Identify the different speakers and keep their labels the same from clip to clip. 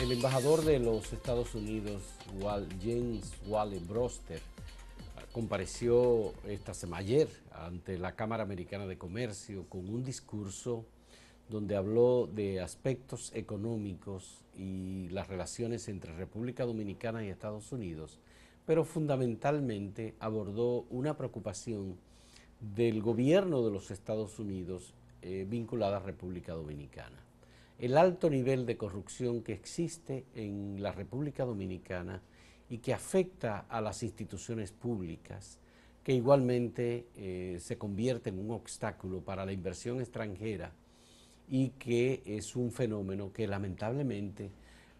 Speaker 1: El embajador de los Estados Unidos, James Wally Broster, compareció esta semana, ayer, ante la Cámara Americana de Comercio con un discurso donde habló de aspectos económicos y las relaciones entre República Dominicana y Estados Unidos, pero fundamentalmente abordó una preocupación del gobierno de los Estados Unidos eh, vinculada a República Dominicana el alto nivel de corrupción que existe en la República Dominicana y que afecta a las instituciones públicas, que igualmente eh, se convierte en un obstáculo para la inversión extranjera y que es un fenómeno que lamentablemente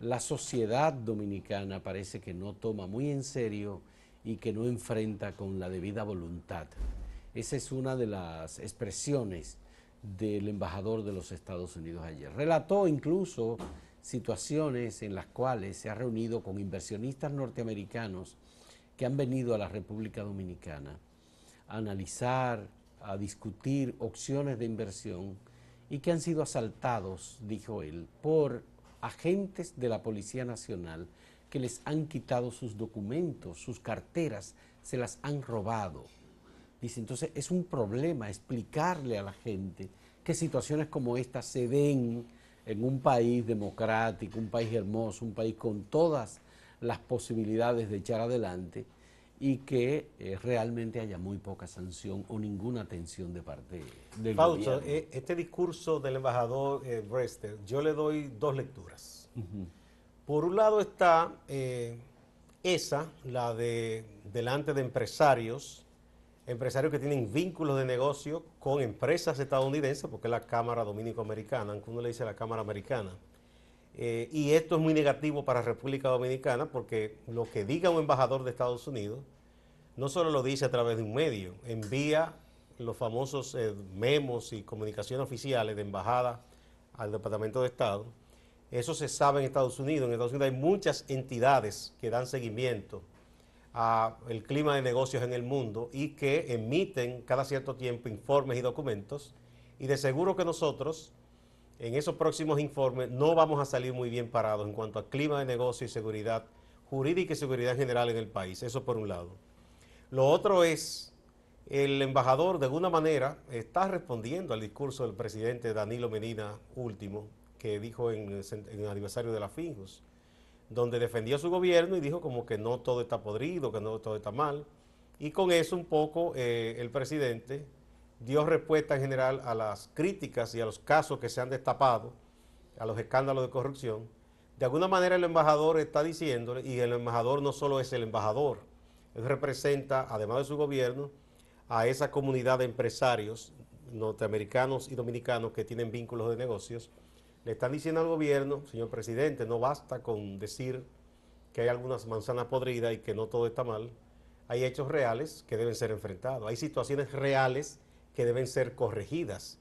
Speaker 1: la sociedad dominicana parece que no toma muy en serio y que no enfrenta con la debida voluntad. Esa es una de las expresiones del embajador de los Estados Unidos ayer. Relató incluso situaciones en las cuales se ha reunido con inversionistas norteamericanos que han venido a la República Dominicana a analizar, a discutir opciones de inversión y que han sido asaltados, dijo él, por agentes de la Policía Nacional que les han quitado sus documentos, sus carteras, se las han robado Dice, entonces es un problema explicarle a la gente que situaciones como esta se den en un país democrático, un país hermoso, un país con todas las posibilidades de echar adelante y que eh, realmente haya muy poca sanción o ninguna atención de parte del gobierno.
Speaker 2: Eh, este discurso del embajador eh, Brester, yo le doy dos lecturas. Por un lado está esa, la de delante de empresarios, empresarios que tienen vínculos de negocio con empresas estadounidenses, porque es la Cámara Dominico-Americana, aunque uno le dice la Cámara Americana. Eh, y esto es muy negativo para República Dominicana porque lo que diga un embajador de Estados Unidos no solo lo dice a través de un medio, envía los famosos eh, memos y comunicaciones oficiales de embajada al Departamento de Estado. Eso se sabe en Estados Unidos. En Estados Unidos hay muchas entidades que dan seguimiento el clima de negocios en el mundo y que emiten cada cierto tiempo informes y documentos. Y de seguro que nosotros, en esos próximos informes, no vamos a salir muy bien parados en cuanto a clima de negocios y seguridad jurídica y seguridad general en el país. Eso por un lado. Lo otro es, el embajador de alguna manera está respondiendo al discurso del presidente Danilo Medina último, que dijo en, el aniversario de la FINGUS donde defendió su gobierno y dijo como que no todo está podrido, que no todo está mal. Y con eso un poco eh, el presidente dio respuesta en general a las críticas y a los casos que se han destapado, a los escándalos de corrupción. De alguna manera el embajador está diciéndole, y el embajador no solo es el embajador, él representa, además de su gobierno, a esa comunidad de empresarios norteamericanos y dominicanos que tienen vínculos de negocios le están diciendo al gobierno, señor presidente, no basta con decir que hay algunas manzanas podridas y que no todo está mal. Hay hechos reales que deben ser enfrentados. Hay situaciones reales que deben ser corregidas.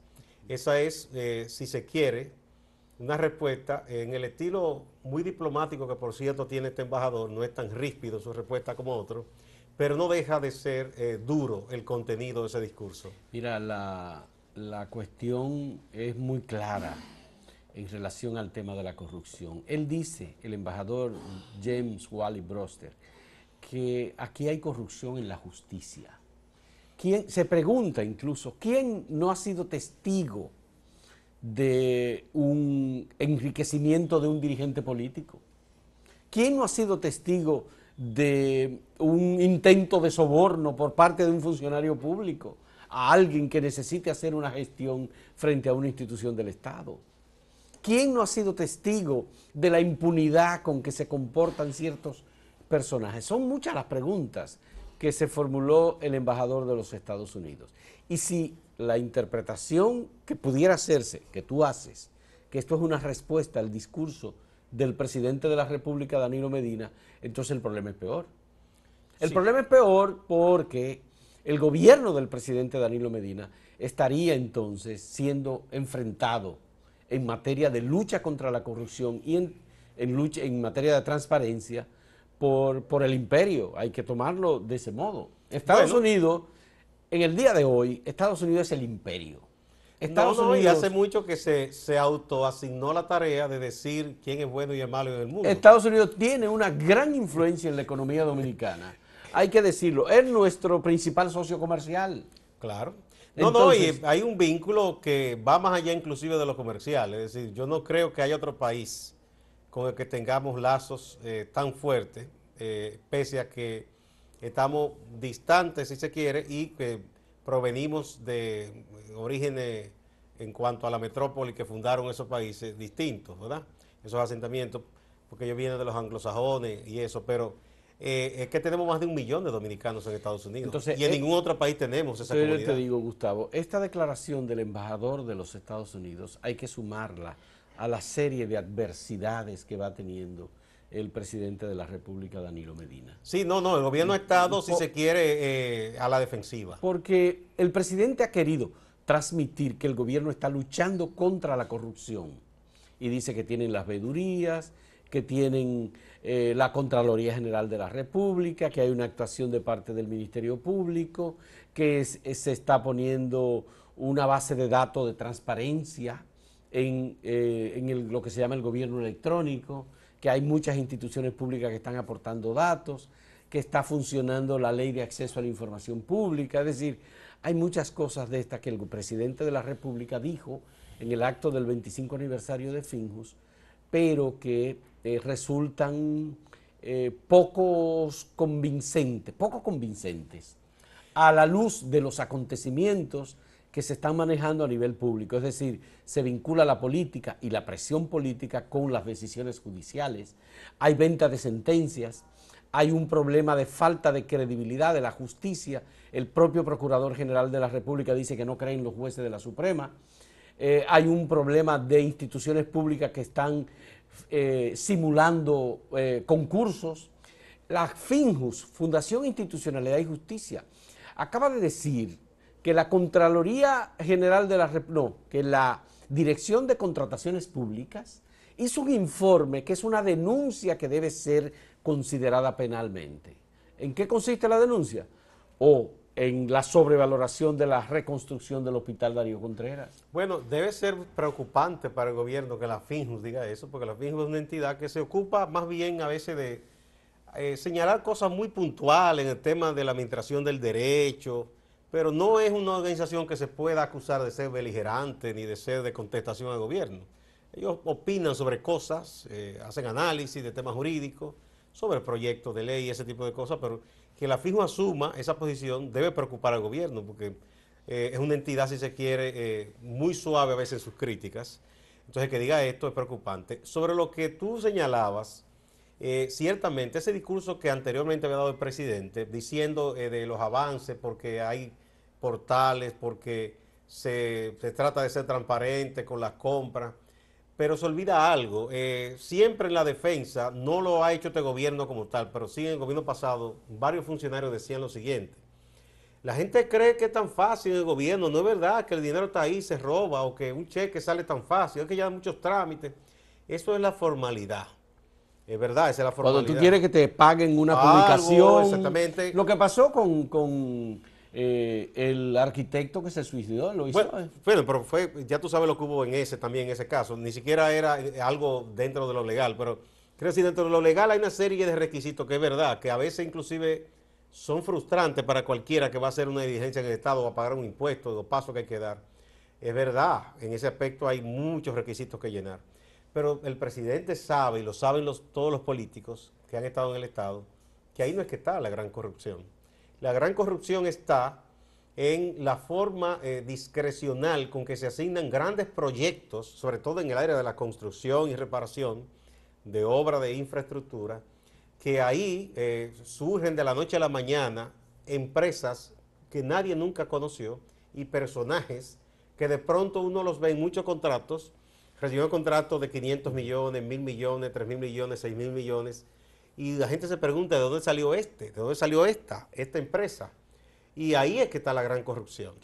Speaker 2: Esa es, eh, si se quiere, una respuesta en el estilo muy diplomático que por cierto tiene este embajador, no es tan ríspido su respuesta como otro, pero no deja de ser eh, duro el contenido de ese discurso.
Speaker 1: Mira, la, la cuestión es muy clara en relación al tema de la corrupción. Él dice, el embajador James Wally Broster, que aquí hay corrupción en la justicia. ¿Quién, se pregunta incluso, ¿quién no ha sido testigo de un enriquecimiento de un dirigente político? ¿Quién no ha sido testigo de un intento de soborno por parte de un funcionario público a alguien que necesite hacer una gestión frente a una institución del Estado? ¿Quién no ha sido testigo de la impunidad con que se comportan ciertos personajes? Son muchas las preguntas que se formuló el embajador de los Estados Unidos. Y si la interpretación que pudiera hacerse, que tú haces, que esto es una respuesta al discurso del presidente de la República, Danilo Medina, entonces el problema es peor. El problema es peor porque el gobierno del presidente Danilo Medina estaría entonces siendo enfrentado en materia de lucha contra la corrupción y en, en, lucha, en materia de transparencia por, el imperio. Hay que tomarlo de ese modo. Estados Unidos, en el día de hoy, Estados Unidos es el imperio. Estados Unidos. Y hace
Speaker 2: mucho que se, se autoasignó la tarea de decir quién es bueno y el malo del mundo.
Speaker 1: Estados Unidos tiene una gran influencia en la economía dominicana. Hay que decirlo. Es nuestro principal socio comercial.
Speaker 2: Claro. No, no, y hay un vínculo que va más allá inclusive de lo comercial. Es decir, yo no creo que haya otro país con el que tengamos lazos eh, tan fuertes, eh, pese a que estamos distantes, si se quiere, y que provenimos de orígenes en cuanto a la metrópoli que fundaron esos países distintos, ¿verdad? Esos asentamientos, porque yo vienen de los anglosajones y eso, pero eh, es que tenemos más de un millón de dominicanos en Estados Unidos. y en eh, ningún otro país tenemos esa comunidad. Yo te
Speaker 1: digo, Gustavo, esta declaración del embajador de los Estados Unidos hay que sumarla a la serie de adversidades que va teniendo el presidente de la República, Danilo Medina. Sí, no, no, el gobierno ha estado, si se quiere, eh, a la defensiva. Porque el presidente ha querido transmitir que el gobierno está luchando contra la corrupción y dice que tienen las vedurías, que tienen eh, la Contraloría General de la República, que hay una actuación de parte del Ministerio Público, que eh, se está poniendo una base de datos de transparencia en, eh, lo que se llama el gobierno electrónico, que hay muchas instituciones públicas que están aportando datos, que está funcionando la ley de acceso a la información pública, es decir, hay muchas cosas de estas que el presidente de la República dijo en el acto del 25 aniversario de Finjus, pero que eh, resultan eh, convincentes, poco convincentes, a la luz de los acontecimientos que se están manejando a nivel público. Es decir, se vincula la política y la presión política con las decisiones judiciales. Hay venta de sentencias, hay un problema de falta de credibilidad de la justicia. El propio Procurador General de la República dice que no creen los jueces de la Suprema. Eh, hay un problema de instituciones públicas que están eh, simulando eh, concursos. La FINJUS, Fundación Institucionalidad y Justicia, acaba de decir que la Contraloría General de la no, que la Dirección de Contrataciones Públicas hizo un informe que es una denuncia que debe ser considerada penalmente. ¿En qué consiste la denuncia? O en la sobrevaloración de la reconstrucción del hospital Darío Contreras.
Speaker 2: Bueno, debe ser preocupante para el gobierno que la FINJUS diga eso, porque la FINJUS es una entidad que se ocupa más bien a veces de eh, señalar cosas muy puntuales en el tema de la administración del derecho, pero no es una organización que se pueda acusar de ser beligerante ni de ser de contestación al gobierno. Ellos opinan sobre cosas, eh, hacen análisis de temas jurídicos, sobre proyectos de ley, ese tipo de cosas, pero que la firma asuma esa posición debe preocupar al gobierno, porque eh, es una entidad, si se quiere, eh, muy suave a veces en sus críticas. Entonces, que diga esto es preocupante. Sobre lo que tú señalabas, eh, ciertamente ese discurso que anteriormente había dado el presidente, diciendo de los avances, porque hay portales, porque se, se trata de ser transparente con las compras pero se olvida algo. Eh, siempre en la defensa, no lo ha hecho este gobierno como tal, pero sí en el gobierno pasado, varios funcionarios decían lo siguiente. La gente cree que es tan fácil el gobierno, no es verdad que el dinero está ahí, se roba o que un cheque sale tan fácil, es que ya hay muchos trámites. Eso es la formalidad. Es verdad, esa es la formalidad. Cuando tú quieres
Speaker 1: que te paguen una publicación. Exactamente. Lo que pasó con, con eh, el arquitecto
Speaker 2: que se suicidó lo hizo. Eh. Bueno, pero fue, ya tú sabes lo que hubo en ese también, en ese caso. Ni siquiera era eh, algo dentro de lo legal, pero creo que dentro de lo legal hay una serie de requisitos que es verdad, que a veces inclusive son frustrantes para cualquiera que va a hacer una diligencia en el Estado o a pagar un impuesto, los pasos que hay que dar. Es verdad, en ese aspecto hay muchos requisitos que llenar. Pero el presidente sabe, y lo saben los, todos los políticos que han estado en el Estado, que ahí no es que está la gran corrupción la gran corrupción está en la forma eh, discrecional con que se asignan grandes proyectos, sobre todo en el área de la construcción y reparación de obra de infraestructura, que ahí eh, surgen de la noche a la mañana empresas que nadie nunca conoció y personajes que de pronto uno los ve en muchos contratos, recibió contratos de 500 millones, 1000 millones, 3000 millones, 6000 millones y la gente se pregunta de dónde salió este, de dónde salió esta, esta empresa. Y ahí es que está la gran corrupción.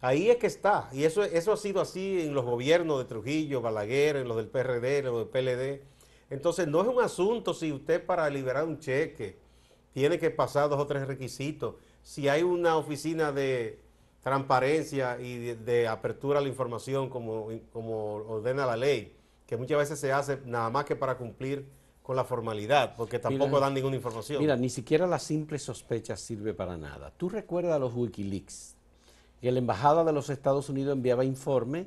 Speaker 2: Ahí es que está. Y eso, eso ha sido así en los gobiernos de Trujillo, Balaguer, en los del PRD, en los del PLD. Entonces no es un asunto si usted para liberar un cheque tiene que pasar dos o tres requisitos. Si hay una oficina de transparencia y de, apertura a la información como, como ordena la ley, que muchas veces se hace nada más que para cumplir con la formalidad, porque tampoco dan ninguna información. Mira, ni
Speaker 1: siquiera la simple sospecha sirve para nada. Tú recuerdas los Wikileaks, que la Embajada de los Estados Unidos enviaba informes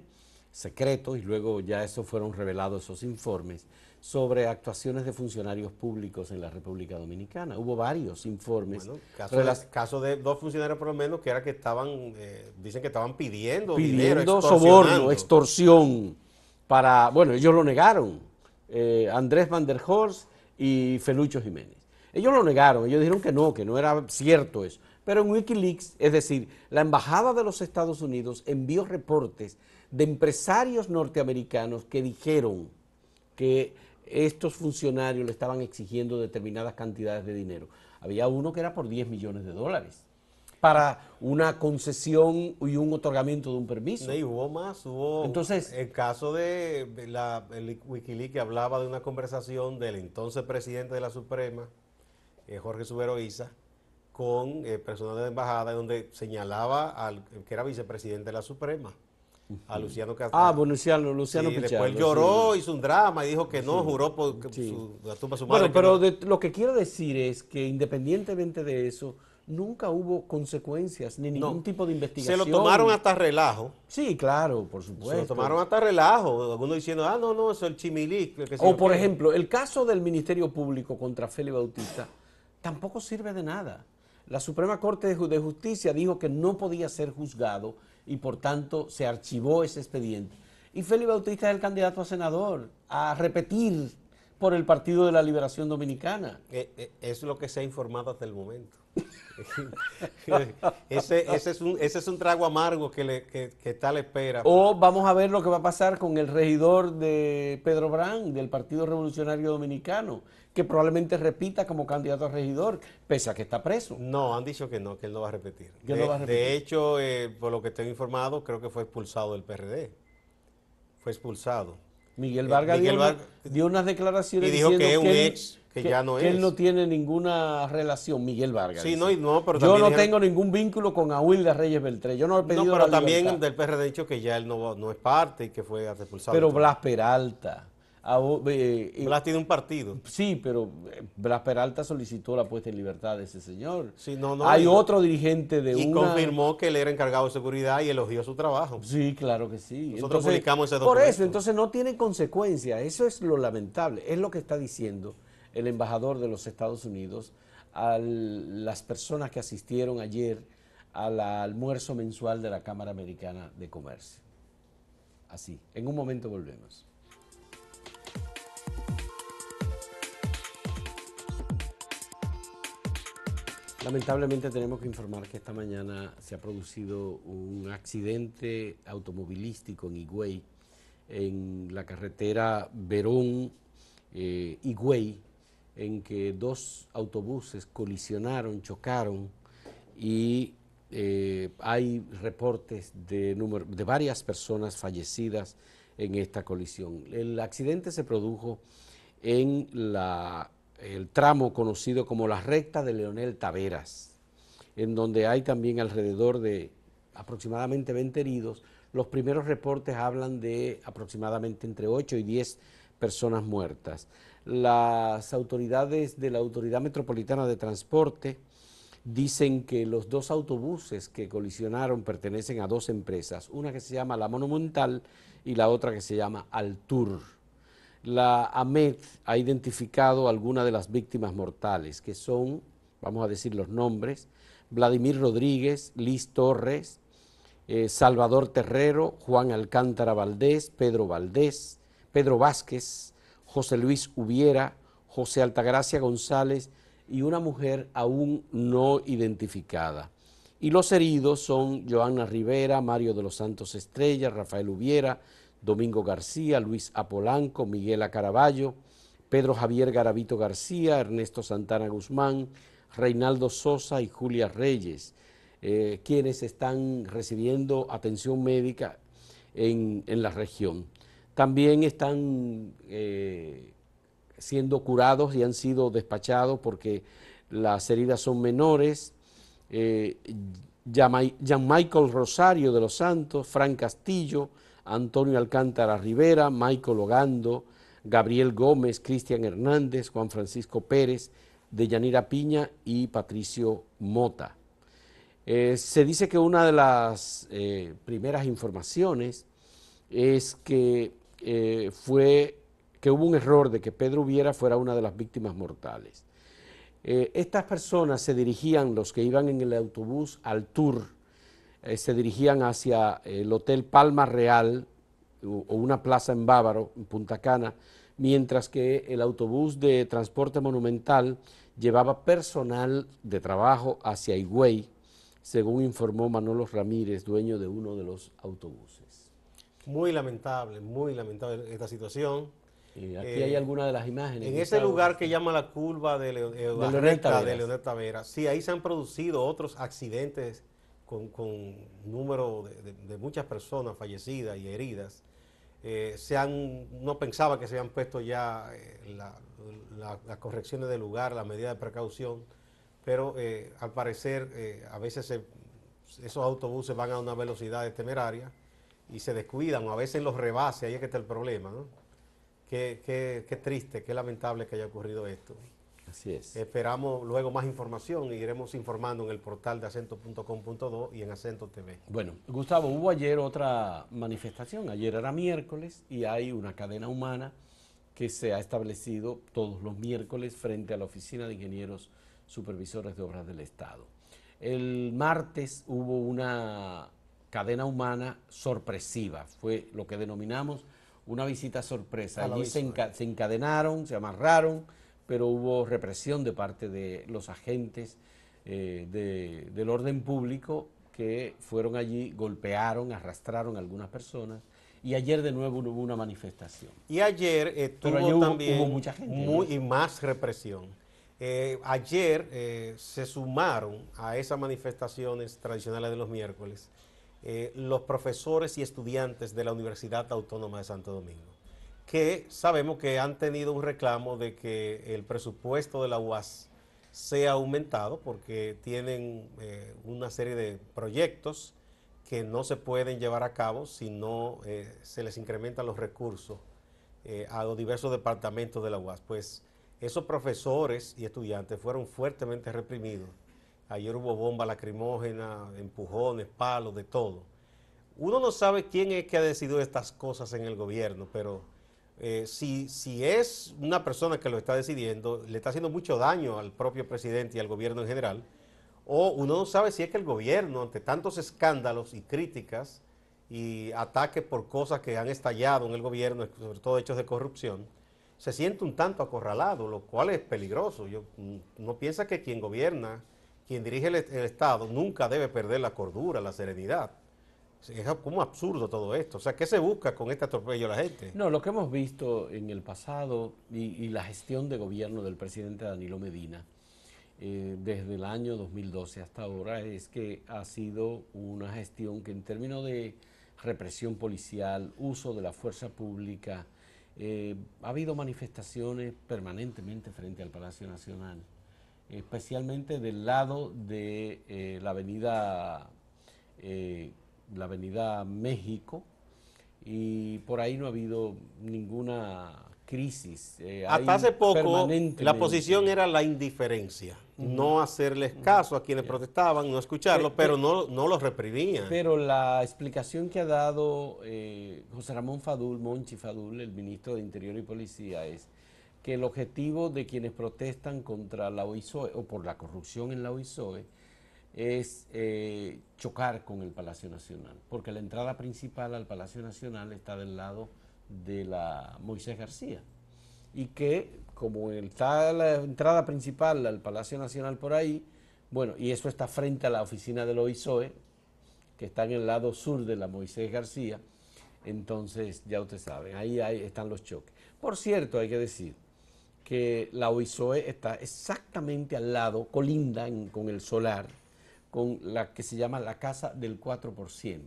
Speaker 1: secretos, y luego ya eso fueron revelados esos informes, sobre actuaciones de funcionarios públicos en la República Dominicana. Hubo varios informes. Bueno,
Speaker 2: caso, de, dos funcionarios por lo menos
Speaker 1: que era que estaban, eh, dicen
Speaker 2: que estaban pidiendo, soborno,
Speaker 1: extorsión, para, bueno, ellos lo negaron eh, Andrés Van der Horst y Felucho Jiménez. Ellos lo negaron, ellos dijeron que no, que no era cierto eso. Pero en Wikileaks, es decir, la Embajada de los Estados Unidos envió reportes de empresarios norteamericanos que dijeron que estos funcionarios le estaban exigiendo determinadas cantidades de dinero. Había uno que era por 10 millones de dólares para una concesión y un otorgamiento de un permiso. hubo más, hubo entonces,
Speaker 2: el caso de la, Wikileaks que hablaba de una conversación del entonces presidente de la Suprema, eh, Jorge Subero con eh, personas personal de la embajada, donde señalaba al que era vicepresidente de la Suprema. A Luciano Castro. Ah, bueno,
Speaker 1: Luciano, Luciano Después lloró,
Speaker 2: hizo un drama y dijo que no, juró por su, la tumba su madre. Bueno,
Speaker 1: pero lo que quiero decir es que independientemente de eso, nunca hubo consecuencias ni ningún tipo de investigación. Se lo tomaron hasta relajo. Sí, claro, por supuesto. Se lo tomaron
Speaker 2: hasta relajo. Algunos diciendo, ah, no, no, eso es el chimilic. o, por ejemplo,
Speaker 1: el caso del Ministerio Público contra Félix Bautista tampoco sirve de nada. La Suprema Corte de Justicia dijo que no podía ser juzgado y, por tanto, se archivó ese expediente. Y Félix Bautista es el candidato a senador, a repetir por el Partido de la Liberación Dominicana. Eh, eh, es lo que se ha
Speaker 2: informado hasta el momento. ese, ese, es un, trago amargo que, le, que, que tal espera. O
Speaker 1: vamos a ver lo que va a pasar con el regidor de Pedro Brand, del Partido Revolucionario Dominicano, que probablemente repita como candidato a regidor, pese a que está preso. No, han dicho que no, que él no va a repetir. De,
Speaker 2: hecho, eh, por lo que tengo informado, creo que fue expulsado del PRD. Fue expulsado. Miguel eh, Vargas
Speaker 1: dio, unas declaraciones y dijo que es un que, ya no es. Él no tiene ninguna relación, Miguel Vargas. Sí, no, pero Yo no tengo ningún vínculo con Ahuilda Reyes Beltré. Yo no he pedido. No, pero también del
Speaker 2: PRD ha dicho que ya él no, no es parte y que fue expulsado. Pero Blas
Speaker 1: Peralta. Eh, eh, Blas tiene un partido. Sí, pero eh, Blas Peralta solicitó la puesta en libertad de ese señor. Sí, no, no, Hay otro dirigente de y confirmó que él era encargado de seguridad y elogió su trabajo. Sí, claro que sí. Nosotros publicamos ese documento. Por eso, entonces no tiene consecuencias. Eso es lo lamentable. Es lo que está diciendo el embajador de los Estados Unidos, a las personas que asistieron ayer al almuerzo mensual de la Cámara Americana de Comercio. Así, en un momento volvemos. Lamentablemente tenemos que informar que esta mañana se ha producido un accidente automovilístico en Higüey, en la carretera Verón-Higüey, eh, en que dos autobuses colisionaron, chocaron y eh, hay reportes de, de varias personas fallecidas en esta colisión. El accidente se produjo en el tramo conocido como la recta de Leonel Taveras, en donde hay también alrededor de aproximadamente 20 heridos. Los primeros reportes hablan de aproximadamente entre 8 y 10 personas muertas las autoridades de la Autoridad Metropolitana de Transporte dicen que los dos autobuses que colisionaron pertenecen a dos empresas, una que se llama La Monumental y la otra que se llama Altur. La AMET ha identificado algunas de las víctimas mortales, que son, vamos a decir los nombres, Vladimir Rodríguez, Liz Torres, eh, Salvador Terrero, Juan Alcántara Valdés, Pedro Valdés, Pedro Vázquez, José Luis Hubiera, José Altagracia González y una mujer aún no identificada. Y los heridos son Joana Rivera, Mario de los Santos Estrella, Rafael Hubiera, Domingo García, Luis Apolanco, Miguel Acaraballo, Pedro Javier Garavito García, Ernesto Santana Guzmán, Reinaldo Sosa y Julia Reyes, eh, quienes están recibiendo atención médica en, en la región. También están eh, siendo curados y han sido despachados porque las heridas son menores. Eh, Michael Rosario de los Santos, Fran Castillo, Antonio Alcántara Rivera, Michael Ogando, Gabriel Gómez, Cristian Hernández, Juan Francisco Pérez, Deyanira Piña y Patricio Mota. Eh, se dice que una de las eh, primeras informaciones es que eh, fue que hubo un error de que Pedro Viera fuera una de las víctimas mortales. Eh, estas personas se dirigían, los que iban en el autobús al tour, eh, se dirigían hacia el Hotel Palma Real o, o, una plaza en Bávaro, en Punta Cana, mientras que el autobús de transporte monumental llevaba personal de trabajo hacia Higüey, según informó Manolo Ramírez, dueño de uno de los autobuses.
Speaker 2: Muy lamentable, muy lamentable esta situación.
Speaker 1: Y aquí hay eh, algunas de las imágenes. En ese lugar
Speaker 2: que llama la curva de, eh, de, Leonel Tavera, sí, ahí se han producido otros accidentes con, número de, muchas personas fallecidas y heridas. Eh, se no pensaba que se habían puesto ya las correcciones del lugar, las medidas de precaución, pero al parecer a veces esos autobuses van a una velocidad temeraria y se descuidan o a veces los rebase, ahí es que está el problema. ¿no? Qué, qué triste, qué lamentable que haya ocurrido esto. Así es. Esperamos luego más información y e iremos informando en el portal de acento.com.do y en Acento TV. Bueno,
Speaker 1: Gustavo, hubo ayer otra manifestación, ayer era miércoles y hay una cadena humana que se ha establecido todos los miércoles frente a la Oficina de Ingenieros Supervisores de Obras del Estado. El martes hubo una cadena humana sorpresiva. Fue lo que denominamos una visita sorpresa. Allí se, encadenaron, se amarraron, pero hubo represión de parte de los agentes eh, de, del orden público que fueron allí, golpearon, arrastraron a algunas personas. Y ayer de nuevo hubo una manifestación.
Speaker 2: Y ayer eh, tuvo también mucha gente, y
Speaker 1: más represión.
Speaker 2: Eh, ayer se sumaron a esas manifestaciones tradicionales de los miércoles eh, los profesores y estudiantes de la Universidad Autónoma de Santo Domingo, que sabemos que han tenido un reclamo de que el presupuesto de la UAS sea aumentado porque tienen eh, una serie de proyectos que no se pueden llevar a cabo si no eh, se les incrementan los recursos a los diversos departamentos de la UAS. Pues esos profesores y estudiantes fueron fuertemente reprimidos Ayer hubo bomba lacrimógena, empujones, palos, de todo. Uno no sabe quién es que ha decidido estas cosas en el gobierno, pero eh, si, es una persona que lo está decidiendo, le está haciendo mucho daño al propio presidente y al gobierno en general, o uno no sabe si es que el gobierno, ante tantos escándalos y críticas y ataques por cosas que han estallado en el gobierno, sobre todo hechos de corrupción, se siente un tanto acorralado, lo cual es peligroso. Yo mm, no piensa que quien gobierna quien dirige el, Estado nunca debe perder la cordura, la serenidad.
Speaker 1: Es como absurdo todo esto. O sea, ¿qué se busca con este atropello a la gente? No, lo que hemos visto en el pasado y, la gestión de gobierno del presidente Danilo Medina eh, desde el año 2012 hasta ahora es que ha sido una gestión que en términos de represión policial, uso de la fuerza pública, eh, ha habido manifestaciones permanentemente frente al Palacio Nacional especialmente del lado de eh, la avenida eh, la avenida México y por ahí no ha habido ninguna crisis. Eh, Hasta hace poco la posición
Speaker 2: era la indiferencia, no hacerles caso a quienes protestaban, no escucharlos, pero, no, no los reprimían.
Speaker 1: Pero la explicación que ha dado José Ramón Fadul, Monchi Fadul, el ministro de Interior y Policía, es que el objetivo de quienes protestan contra la OISOE o por la corrupción en la OISOE es eh, chocar con el Palacio Nacional, porque la entrada principal al Palacio Nacional está del lado de la Moisés García y que como está la entrada principal al Palacio Nacional por ahí, bueno, y eso está frente a la oficina de la OISOE, que está en el lado sur de la Moisés García, entonces ya ustedes saben, ahí, ahí están los choques. Por cierto, hay que decir, que la OISOE está exactamente al lado, colinda con el solar, con la que se llama la casa del 4%,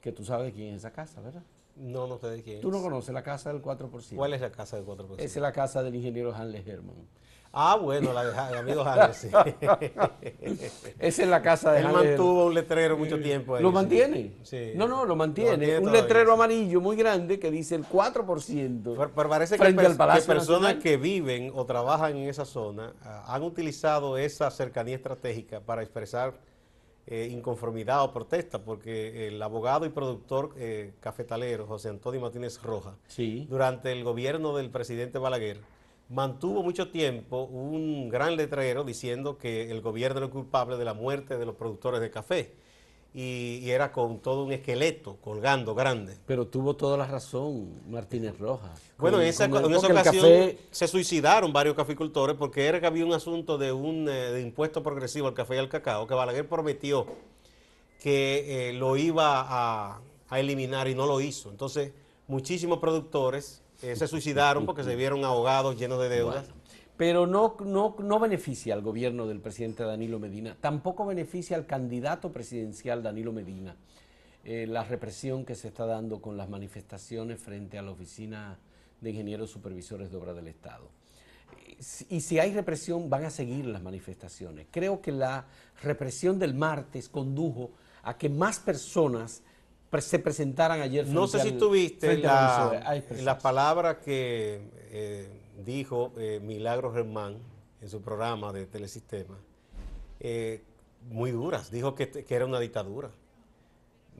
Speaker 1: que tú sabes quién es esa casa, ¿verdad? No, no sé de quién. Tú no conoces la casa del 4%. ¿Cuál es la casa del 4%? Esa es la casa del ingeniero Hanley Herman. Ah, bueno, la de, Esa es la casa de Él mantuvo un letrero mucho tiempo. ¿Lo mantiene? Sí. No, no, lo mantiene. un letrero amarillo muy grande que dice el 4%. Pero, parece que, personas
Speaker 2: que viven o trabajan en esa zona ah, han utilizado esa cercanía estratégica para expresar eh, inconformidad o protesta, porque el abogado y productor eh, cafetalero José Antonio Martínez Roja, durante el gobierno del presidente Balaguer, mantuvo mucho tiempo un gran letrero diciendo que el gobierno era culpable de la muerte de los productores de café. Y, era con todo un
Speaker 1: esqueleto colgando grande. Pero tuvo toda la razón Martínez Rojas. Bueno, en esa, ocasión
Speaker 2: se suicidaron varios caficultores porque era que había un asunto de un eh, impuesto progresivo al café y al cacao que Balaguer prometió que eh, lo iba a eliminar y no lo hizo. Entonces, muchísimos productores eh, se suicidaron porque se vieron ahogados,
Speaker 1: llenos de deudas. pero no, no, beneficia al gobierno del presidente Danilo Medina, tampoco beneficia al candidato presidencial Danilo Medina. Eh, la represión que se está dando con las manifestaciones frente a la Oficina de Ingenieros Supervisores de Obra del Estado y si hay represión van a seguir las manifestaciones. Creo que la represión del martes condujo a que más personas se presentaran ayer. No sé si tuviste la,
Speaker 2: ah, palabras que eh, dijo eh, Milagro Germán en su programa de Telesistema, eh, muy duras. Dijo que, era una dictadura.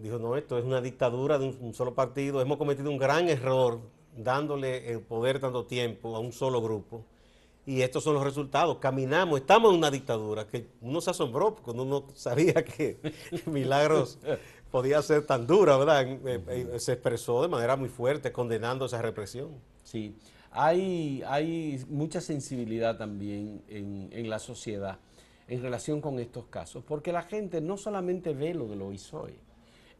Speaker 2: Dijo, no, esto es una dictadura de un, solo partido. Hemos cometido un gran error dándole el poder tanto tiempo a un solo grupo. Y estos son los resultados. Caminamos, estamos en una dictadura que uno se asombró porque uno no sabía que Milagros podía ser tan dura, ¿verdad? Eh, eh, se expresó de manera muy fuerte condenando esa represión. Sí,
Speaker 1: hay, hay mucha sensibilidad también en, en la sociedad en relación con estos casos, porque la gente no solamente ve lo de lo hoy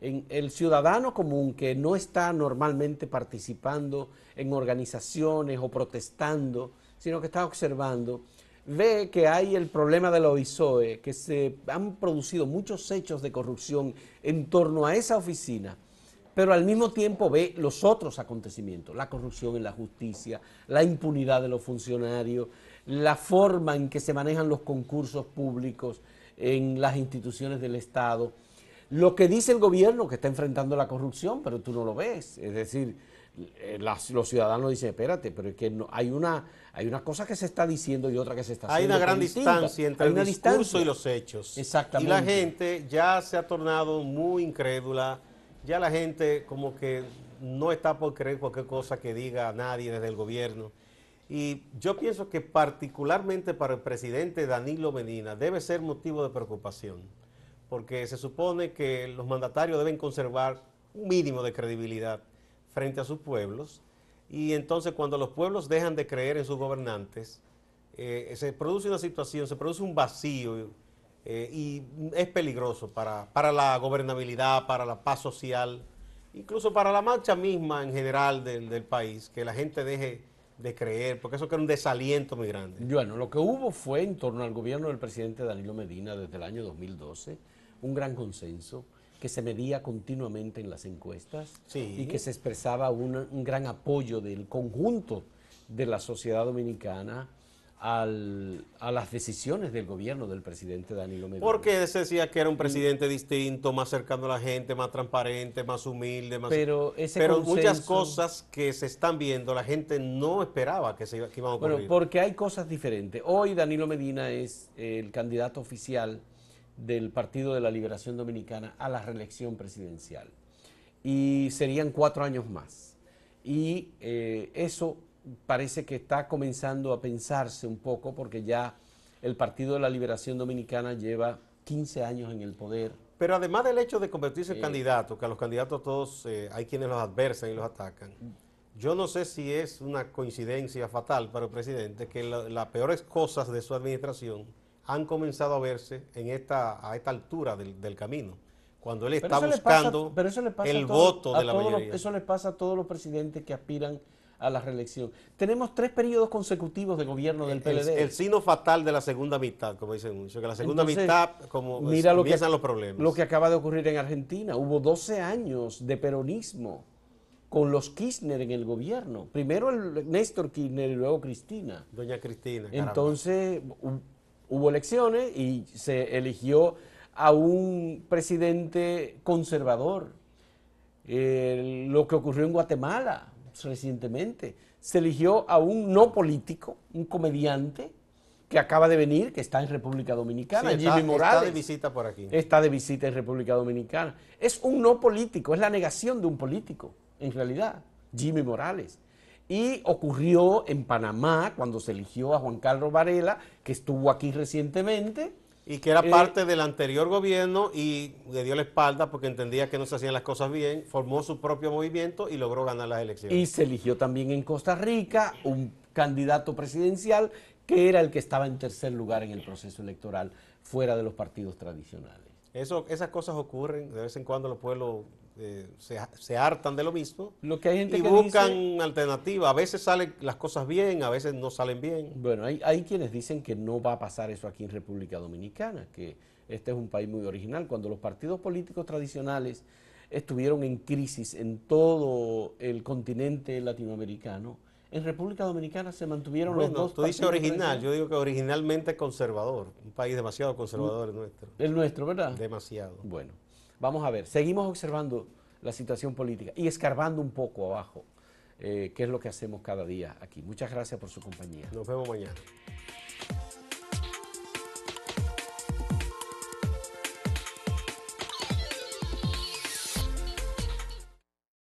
Speaker 1: en el ciudadano común que no está normalmente participando en organizaciones o protestando, sino que está observando, ve que hay el problema de la OISOE, que se han producido muchos hechos de corrupción en torno a esa oficina, pero al mismo tiempo ve los otros acontecimientos, la corrupción en la justicia, la impunidad de los funcionarios, la forma en que se manejan los concursos públicos en las instituciones del Estado, lo que dice el gobierno que está enfrentando la corrupción, pero tú no lo ves, es decir, eh, los ciudadanos dicen, espérate, pero es que hay, una, hay una cosa que se está diciendo y otra que se está haciendo. Hay una gran distancia entre el discurso y los
Speaker 2: hechos. Exactamente. Y la gente ya se ha tornado muy incrédula, ya la gente como que no está por creer cualquier cosa que diga nadie desde el gobierno. Y yo pienso que particularmente para el presidente Danilo Medina debe ser motivo de preocupación, porque se supone que los mandatarios deben conservar un mínimo de credibilidad frente a sus pueblos. Y entonces cuando los pueblos dejan de creer en sus gobernantes, eh, se produce una situación, se produce un vacío eh, y es peligroso para, la gobernabilidad, para la paz social, incluso para la marcha misma en general del, del país, que la gente deje
Speaker 1: de creer, porque eso que un desaliento muy grande. Bueno, lo que hubo fue en torno al gobierno del presidente Danilo Medina desde el año 2012, un gran consenso que se medía continuamente en las encuestas y que se expresaba un gran apoyo del conjunto de la sociedad dominicana al, a las decisiones del gobierno del presidente Danilo Medina.
Speaker 2: Porque se decía que era un mm. presidente
Speaker 1: distinto, más cercano a la gente, más
Speaker 2: transparente,
Speaker 1: más humilde, más... Pero, Pero muchas cosas
Speaker 2: que se están viendo, la gente no esperaba que, se iba, que iban a ocurrir. Bueno,
Speaker 1: porque hay cosas diferentes. Hoy Danilo Medina es el candidato oficial del Partido de la Liberación Dominicana a la reelección presidencial. Y serían cuatro años más. Y eh, eso parece que está comenzando a pensarse un poco porque ya el Partido de la Liberación Dominicana lleva 15 años en el poder. Pero además del hecho de convertirse en eh, candidato, que
Speaker 2: a los candidatos todos eh, hay quienes los adversan y los atacan, yo no sé si es una coincidencia fatal para el presidente que las peores cosas de su administración han comenzado a verse en esta, a esta altura del, camino, cuando él está buscando el voto de la mayoría. eso
Speaker 1: le pasa a todos los presidentes que aspiran a la reelección. Tenemos tres periodos consecutivos de gobierno del PLD. El, el
Speaker 2: sino fatal de la segunda mitad, como dicen muchos, que la segunda mitad como mira lo empiezan los problemas.
Speaker 1: Lo que acaba de ocurrir en Argentina, hubo 12 años de peronismo con los Kirchner en el gobierno. Primero el Néstor Kirchner y luego Cristina. Doña Cristina. Entonces, hubo elecciones y se eligió a un presidente conservador. Eh, lo que ocurrió en Guatemala recientemente, se eligió a un no político, un comediante que acaba de venir, que está en República Dominicana, Jimmy Morales. Está de
Speaker 2: visita por aquí. Está
Speaker 1: de visita en República Dominicana. Es un no político, es la negación de un político, en realidad, Jimmy Morales. Y ocurrió en Panamá cuando se eligió a Juan Carlos Varela, que estuvo aquí recientemente.
Speaker 2: Y que era eh, parte del anterior gobierno y le dio la espalda porque entendía que no se hacían las cosas bien, formó su propio movimiento y logró ganar las elecciones. Y se
Speaker 1: eligió también en Costa Rica un candidato presidencial que era el que estaba en tercer lugar en el proceso electoral, fuera de los partidos tradicionales.
Speaker 2: Eso, esas cosas ocurren, de vez en cuando los pueblos eh, se, hartan de lo mismo lo que hay gente y buscan alternativa A veces salen
Speaker 1: las cosas bien, a veces no salen bien. Bueno, hay, hay quienes dicen que no va a pasar eso aquí en República Dominicana, que este es un país muy original. Cuando los partidos políticos tradicionales estuvieron en crisis en todo el continente latinoamericano, en República Dominicana se mantuvieron los dos. Tú dices original, yo digo que originalmente conservador, un país demasiado conservador el nuestro. El nuestro, ¿verdad? Demasiado. Bueno. Vamos a ver, seguimos observando la situación política y escarbando un poco abajo, eh, qué es lo que hacemos cada día aquí. Muchas gracias por su compañía. Nos vemos mañana.